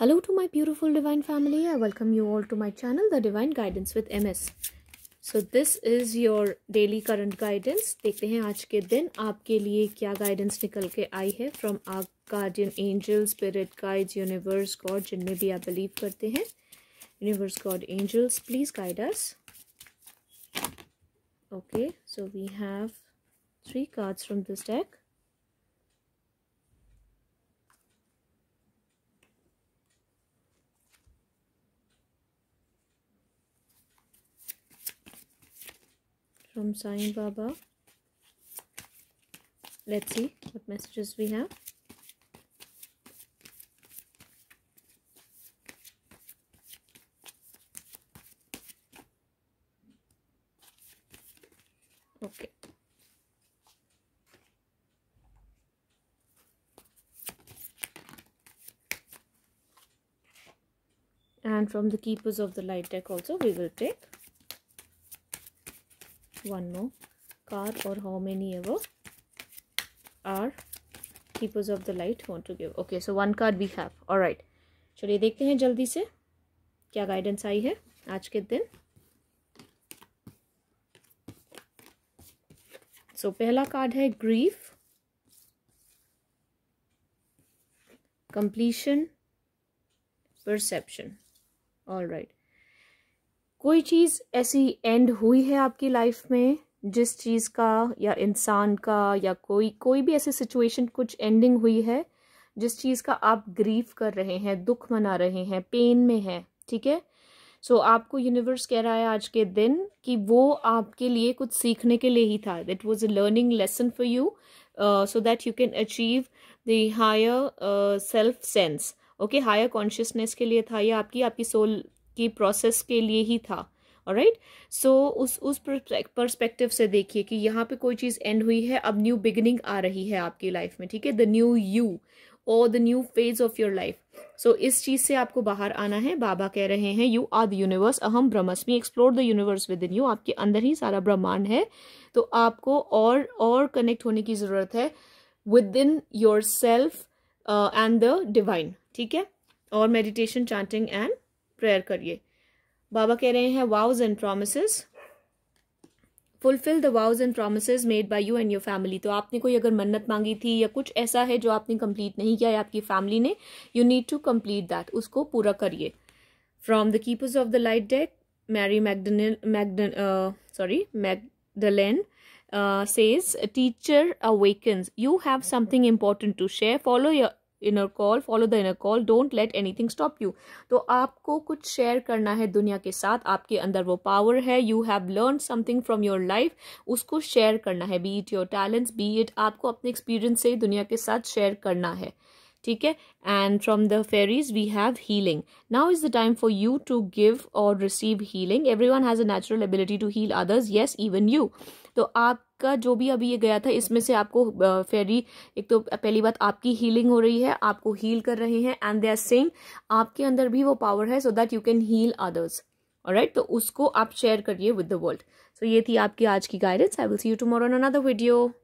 Hello to my beautiful divine family I welcome you all to my channel the divine guidance with MS so this is your daily current guidance देखते हैं आज के दिन आपके लिए क्या guidance निकल के आई है from a guardian angel spirit guides universe God जिनमें भी आप बिलीव करते हैं universe God angels please guide us okay so we have three cards from this deck from Sai Baba. Let's see what messages we have. Okay. And from the keepers of the light deck also we will take one more car or how many ever are keepers of the light want to give okay so one card we have all right चलिए देखते हैं जल्दी से क्या guidance आई है आज के दिन सो so, पहला कार्ड है grief completion perception all right कोई चीज़ ऐसी एंड हुई है आपकी लाइफ में जिस चीज़ का या इंसान का या कोई कोई भी ऐसी सिचुएशन कुछ एंडिंग हुई है जिस चीज़ का आप ग्रीव कर रहे हैं दुख मना रहे हैं पेन में है ठीक है सो so, आपको यूनिवर्स कह रहा है आज के दिन कि वो आपके लिए कुछ सीखने के लिए ही था that was a learning lesson for you so that you can achieve the higher self sense okay higher consciousness के लिए था या आपकी आपकी सोल की प्रोसेस के लिए ही था राइट सो so, उस उस परस्पेक्टिव से देखिए कि यहाँ पे कोई चीज़ एंड हुई है अब न्यू बिगिनिंग आ रही है आपकी लाइफ में ठीक है द न्यू यू और the new phase of your life so इस चीज़ से आपको बाहर आना है बाबा कह रहे हैं यू आर द यूनिवर्स अहम ब्रह्मस्मी explore the universe within you आपके अंदर ही सारा ब्रह्मांड है तो आपको और और कनेक्ट होने की ज़रूरत है within yourself and the divine ठीक है और मेडिटेशन चांटिंग एंड प्रेयर करिए बाबा कह रहे हैं vows and promise fulfil the vows and promise made by you and your family तो आपने कोई अगर मन्नत मांगी थी या कुछ ऐसा है जो आपने कंप्लीट नहीं किया या आपकी फैमिली ने you need to complete that उसको पूरा करिए from the keepers of the light deck Mary Magdan Magdan sorry Magdalene says teacher awakens you have something important to share follow your inner call follow the inner call don't let anything stop you तो आपको कुछ share करना है दुनिया के साथ आपके अंदर वो पावर है you have learn something from your life उसको शेयर करना है be it your talents be it आपको अपने एक्सपीरियंस से दुनिया के साथ शेयर करना है ठीक है and from the fairies we have healing now is the time for you to give और receive healing everyone has a natural ability to heal others yes even you तो आप का जो भी अभी ये गया था इसमें से आपको फेरी एक तो पहली बात आपकी हीलिंग हो रही है आपको हील कर रहे हैं एंड दे आर सेम आपके अंदर भी वो पावर है so that you can heal others right तो उसको आप शेयर करिए विद द वर्ल्ड सो ये थी आपकी आज की guidance I will see you to more another video